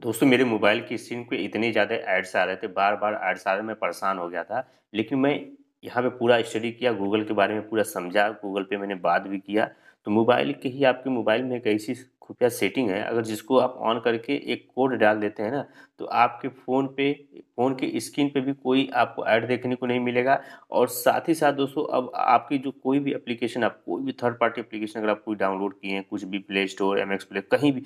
दोस्तों मेरे मोबाइल की स्क्रीन पे इतने ज़्यादा एड्स आ रहे थे बार बार एड्स आ रहे मैं परेशान हो गया था लेकिन मैं यहाँ पे पूरा स्टडी किया गूगल के बारे में पूरा समझा गूगल पे मैंने बात भी किया तो मोबाइल के ही आपके मोबाइल में एक ऐसी खुफिया सेटिंग है अगर जिसको आप ऑन करके एक कोड डाल देते हैं ना तो आपके फ़ोन पे फ़ोन के स्क्रीन पे भी कोई आपको ऐड देखने को नहीं मिलेगा और साथ ही साथ दोस्तों अब आपकी जो कोई भी एप्लीकेशन आप कोई भी थर्ड पार्टी एप्लीकेशन अगर आप कोई डाउनलोड किए हैं कुछ भी Play Store M X Player कहीं भी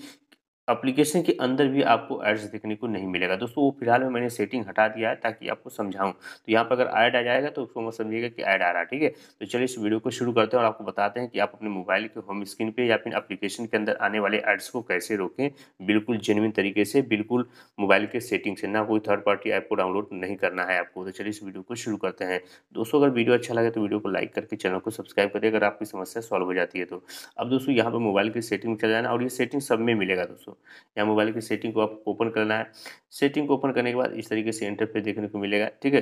एप्लीकेशन के अंदर भी आपको एड्स देखने को नहीं मिलेगा दोस्तों वो फिलहाल में मैंने सेटिंग हटा दिया है ताकि आपको समझाऊं तो यहाँ पर अगर ऐड आ जाएगा तो उसको मत समझिएगा कि ऐड आ रहा है ठीक है तो चलिए इस वीडियो को शुरू करते हैं और आपको बताते हैं कि आप अपने मोबाइल के होम स्क्रीन पर या फिर अप्लीकेशन के अंदर आने वाले एड्स को कैसे रोकें बिल्कुल जेनविन तरीके से बिल्कुल मोबाइल के सेटिंग से ना कोई थर्ड पार्टी ऐप को डाउनलोड नहीं करना है आपको तो चलिए इस वीडियो को शुरू करते हैं दोस्तों अगर वीडियो अच्छा लगे तो वीडियो को लाइक करके चैनल को सब्सक्राइब करिए अगर आपकी समस्या सॉल्व हो जाती है तो अब दोस्तों यहाँ पर मोबाइल की सेटिंग चल जाना और ये सेटिंग सब में मिलेगा दोस्तों या मोबाइल की सेटिंग को आपको ओपन करना है सेटिंग को ओपन करने के बाद इस तरीके से इंटरफेस देखने को मिलेगा ठीक है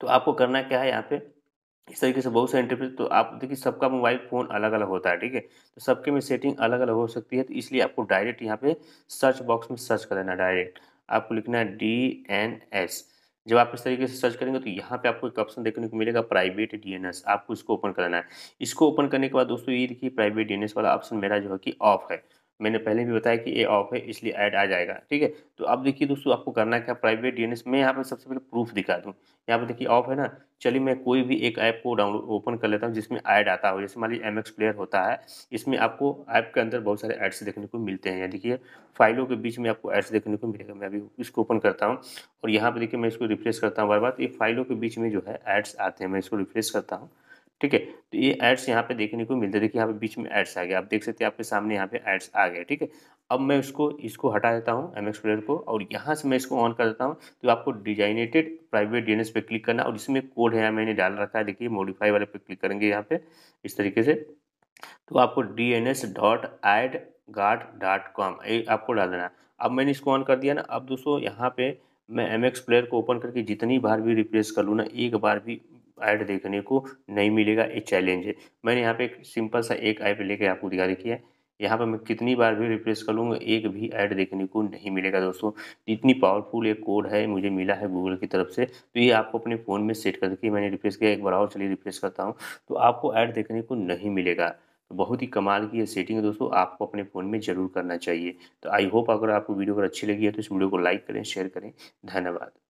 तो आपको करना क्या है यहाँ पे इस तरीके से बहुत सारे इंटरफेस तो आप देखिए सबका मोबाइल फ़ोन अलग अलग होता है ठीक है तो सबके में सेटिंग अलग अलग हो सकती है तो इसलिए आपको डायरेक्ट यहाँ पे सर्च बॉक्स में सर्च कर लेना डायरेक्ट आपको लिखना है डी एन एस जब आप इस तरीके से सर्च करेंगे तो यहाँ पे आपको एक ऑप्शन देखने को मिलेगा प्राइवेट डीएनएस आपको इसको ओपन करना है इसको ओपन करने के बाद दोस्तों ये देखिए प्राइवेट डीएनएस वाला ऑप्शन मेरा जो है कि ऑफ है मैंने पहले भी बताया कि ए ऑफ है इसलिए ऐड आ जाएगा ठीक है तो अब देखिए दोस्तों आपको करना क्या प्राइवेट डी मैं यहाँ पर सबसे पहले प्रूफ दिखा दूँ यहाँ पर देखिए ऑफ है ना चलिए मैं कोई भी एक ऐप को डाउनलोड ओपन कर लेता हूँ जिसमें ऐड आता हो जैसे मान लीजिए एम प्लेयर होता है इसमें आपको ऐप के अंदर बहुत सारे ऐड्स देखने को मिलते हैं देखिए फाइलों के बीच में आपको ऐड्स देखने को मिलेगा मैं अभी इसको ओपन करता हूँ और यहाँ पर देखिए मैं इसको रिफ्रेश करता हूँ बार बार तो ये फाइलों के बीच में जो है ऐड्स आते हैं मैं इसको रिफ्रेश करता हूँ ठीक है तो ये एड्स यहाँ पे देखने को मिलते देखिए यहाँ पे बीच में एड्स आ गया आप देख सकते हैं आपके सामने यहाँ पे एड्स आ गया ठीक है अब मैं उसको इसको हटा देता हूँ एम एक्स प्लेयर को और यहाँ से मैं इसको ऑन कर देता हूँ तो आपको डिजाइनेटेड प्राइवेट डी पे क्लिक करना और इसमें कोड है यहाँ मैंने डाल रखा है देखिए मॉडिफाई वाले पे क्लिक करेंगे यहाँ पे इस तरीके से तो आपको D N S dot AdGuard dot com ये आपको डाल देना अब मैंने इसको ऑन कर दिया ना अब दोस्तों यहाँ पे मैं एम एक्स प्लेयर को ओपन करके जितनी बार भी रिप्लेस कर लूँ ना एक बार भी ऐड देखने को नहीं मिलेगा ये चैलेंज है मैंने यहाँ पे एक सिंपल सा एक ऐप लेके आपको दिखा दिखी है यहाँ पर मैं कितनी बार भी रिप्लेस कर लूँगा एक भी ऐड देखने को नहीं मिलेगा दोस्तों इतनी पावरफुल एक कोड है मुझे मिला है गूगल की तरफ से तो ये आपको अपने फ़ोन में सेट कर देखिए मैंने रिप्लेस किया एक बार और चलिए रिप्लेस करता हूँ तो आपको ऐड देखने को नहीं मिलेगा तो बहुत ही कमाल की ये सेटिंग है दोस्तों आपको अपने फ़ोन में ज़रूर करना चाहिए तो आई होप अगर आपको वीडियो अगर अच्छी लगी है तो इस वीडियो को लाइक करें शेयर करें धन्यवाद